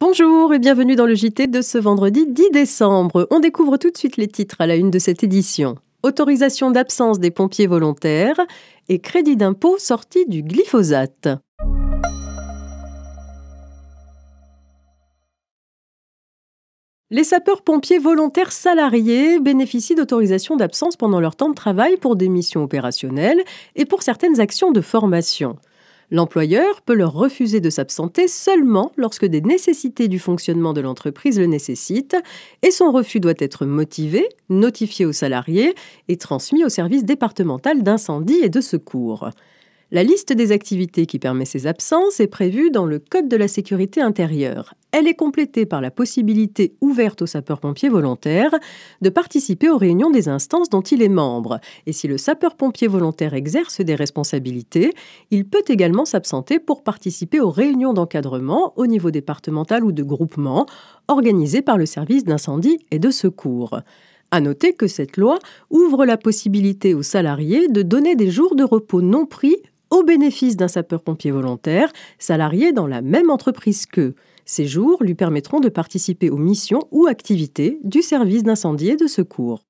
Bonjour et bienvenue dans le JT de ce vendredi 10 décembre. On découvre tout de suite les titres à la une de cette édition. Autorisation d'absence des pompiers volontaires et crédit d'impôt sorti du glyphosate. Les sapeurs-pompiers volontaires salariés bénéficient d'autorisation d'absence pendant leur temps de travail pour des missions opérationnelles et pour certaines actions de formation. L'employeur peut leur refuser de s'absenter seulement lorsque des nécessités du fonctionnement de l'entreprise le nécessitent, et son refus doit être motivé, notifié aux salariés et transmis au service départemental d'incendie et de secours. La liste des activités qui permet ces absences est prévue dans le Code de la sécurité intérieure, elle est complétée par la possibilité ouverte aux sapeurs-pompiers volontaires de participer aux réunions des instances dont il est membre. Et si le sapeur-pompier volontaire exerce des responsabilités, il peut également s'absenter pour participer aux réunions d'encadrement au niveau départemental ou de groupement organisées par le service d'incendie et de secours. À noter que cette loi ouvre la possibilité aux salariés de donner des jours de repos non pris au bénéfice d'un sapeur-pompier volontaire, salarié dans la même entreprise qu'eux. Ces jours lui permettront de participer aux missions ou activités du service d'incendie et de secours.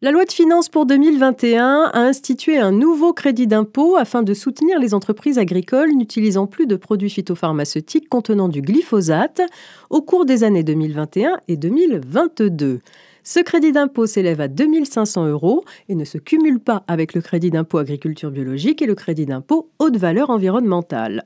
La loi de finances pour 2021 a institué un nouveau crédit d'impôt afin de soutenir les entreprises agricoles n'utilisant plus de produits phytopharmaceutiques contenant du glyphosate au cours des années 2021 et 2022. Ce crédit d'impôt s'élève à 2500 euros et ne se cumule pas avec le crédit d'impôt agriculture biologique et le crédit d'impôt haute valeur environnementale.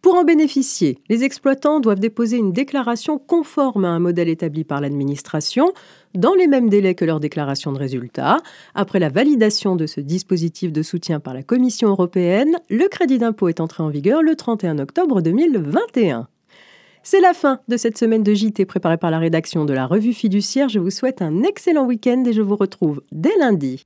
Pour en bénéficier, les exploitants doivent déposer une déclaration conforme à un modèle établi par l'administration dans les mêmes délais que leur déclaration de résultat. Après la validation de ce dispositif de soutien par la Commission européenne, le crédit d'impôt est entré en vigueur le 31 octobre 2021. C'est la fin de cette semaine de JT préparée par la rédaction de la revue fiduciaire. Je vous souhaite un excellent week-end et je vous retrouve dès lundi.